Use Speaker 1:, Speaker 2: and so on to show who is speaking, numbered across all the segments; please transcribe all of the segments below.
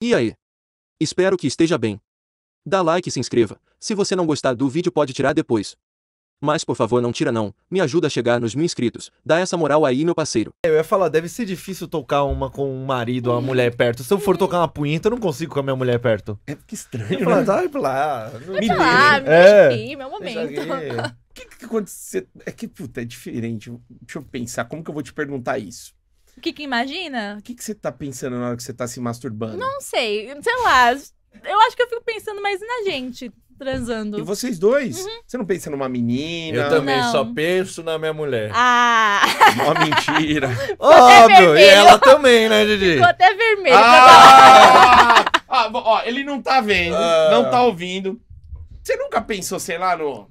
Speaker 1: E aí? Espero que esteja bem. Dá like e se inscreva. Se você não gostar do vídeo pode tirar depois. Mas por favor não tira não, me ajuda a chegar nos mil inscritos. Dá essa moral aí, meu parceiro. É, eu ia falar, deve ser difícil tocar uma com um marido, uma mulher perto. Se eu for tocar uma punheta, eu não consigo com a minha mulher perto. É, que estranho, eu né? Vai pra lá, me lá, me é, aqui, meu momento. O que, que aconteceu? É que, puta, é diferente. Deixa eu pensar, como que eu vou te perguntar isso? O que que imagina? O que que você tá pensando na hora que você tá se masturbando? Não sei, sei lá. Eu acho que eu fico pensando mais na gente transando. E vocês dois? Uhum. Você não pensa numa menina? Eu também não. só penso na minha mulher. Ah! Uma mentira. Óbvio, e ela também, né, Didi? Ficou até vermelho. Ah! ah, ó, ele não tá vendo, ah. não tá ouvindo. Você nunca pensou, sei lá, no...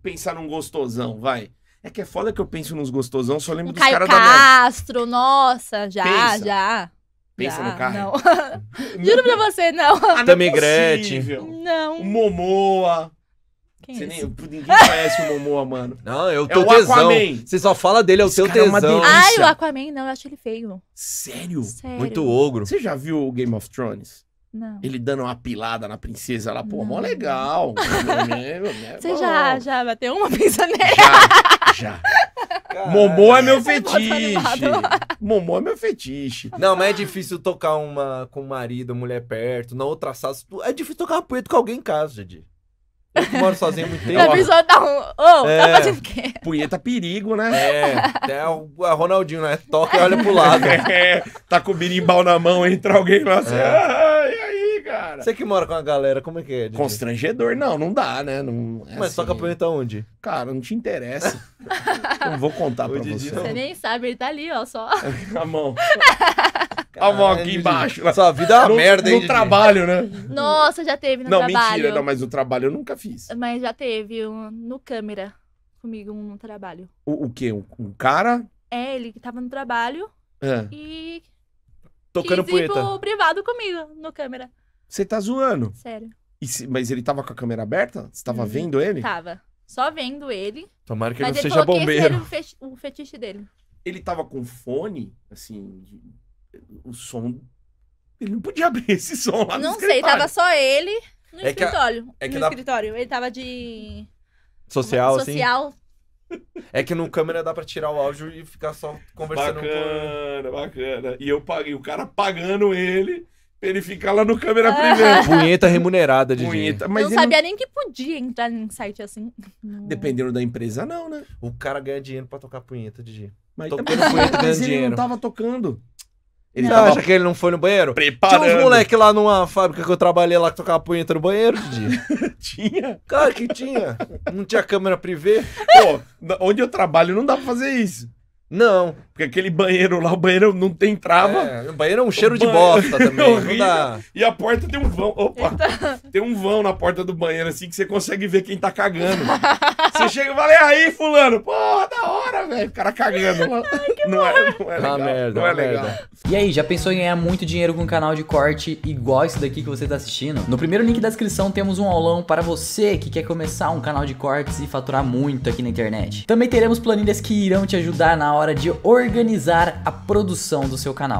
Speaker 1: Pensar num gostosão, vai. É que é foda que eu penso nos gostosão, só lembro dos caras da minha... Castro, nossa, já, Pensa. já. Pensa já, no carro. Não. Juro pra você, não. Ah, não é Gretchen. Não. O Momoa. Quem Você é nem, ninguém conhece o Momoa, mano. Não, eu é tô é o tesão. Aquaman. Você só fala dele, é o seu tesão. É Ai, o Aquaman, não, eu acho ele feio. Sério? Sério? Muito ogro. Você já viu o Game of Thrones? Não. Ele dando uma pilada na princesa lá, pô, não. mó legal. É- você já, já bateu uma pinça nele? Já, já. Momô é meu fetiche. Momô é meu fetiche. Não, mas é difícil tocar uma com o marido, mulher perto, na outra sala. É difícil tocar uma punheta com alguém em casa, Jadi. Eu moro sozinho muito tempo. A pessoa dá um. Ô, é, tá fazendo o quê? Punheta é perigo, né? É. É o Ronaldinho, né? Toca e olha pro lado. É, tá com o birimbau na mão, entra alguém lá assim. É. Ah, ah, cara. Você que mora com a galera, como é que é? Didi? Constrangedor, não, não dá, né? Não, é Mas assim, toca punheta então, onde? Cara, não te interessa. não vou contar o pra Didi você. Não. Você nem sabe, ele tá ali, ó, só. a mão. Caralho, a mão aqui embaixo. Sua vida é uma no, merda, hein? No trabalho, né? Nossa, já teve no não, trabalho. Não, mentira, não, mas o trabalho eu nunca fiz. Mas já teve um, no câmera comigo um trabalho. O, o quê? Um, um cara? É, ele que tava no trabalho é. e. Tocando quis punheta. pro privado comigo, no câmera. Você tá zoando. Sério. Se, mas ele tava com a câmera aberta? Você tava uhum. vendo ele? Tava. Só vendo ele. Tomara que ele não seja bombeiro. Mas esse o, fetiche dele. Ele tava com fone, assim, de, o som. Ele não podia abrir esse som lá Não sei, tava só ele no é escritório. Que a, é que no escritório. Ele tava de.
Speaker 2: Social, Social. É é? assim.
Speaker 1: Social. É que no câmera dá pra tirar o áudio e ficar só conversando bacana, com Bacana, bacana. E eu paguei, o cara pagando ele pra ele ficar lá no câmera primeiro. Punheta remunerada, de Punheta. Mas eu não sabia não... nem que podia entrar num site assim. Dependendo da empresa, não, né? O cara ganha dinheiro pra tocar punheta, Didi. Mas, Tocando tá... punheta, mas ele dinheiro. não tava tocando. Ele não. Tava... acha que ele não foi no banheiro? Preparando. Tinha uns moleque lá numa fábrica que eu trabalhei lá que tocava punheta no banheiro, Didi. tinha? Claro que tinha. Não tinha câmera privê. Pô, onde eu trabalho não dá pra fazer isso. Não, porque aquele banheiro lá, o banheiro não tem trava. É, o banheiro é um cheiro o de bosta é também. Não dá... E a porta tem um vão. Opa! Eita. Tem um vão na porta do banheiro, assim, que você consegue ver quem tá cagando. você chega e fala, e aí, fulano? Porra, da tá hora! cara, velho. O cara cagando. Não, é, não é legal. não é E aí, já pensou em ganhar muito dinheiro com um canal de corte igual esse daqui que você está assistindo? No primeiro link da descrição temos um aulão para você que quer começar um canal de cortes e faturar muito aqui na internet. Também teremos planilhas que irão te ajudar na hora de organizar a produção do seu canal.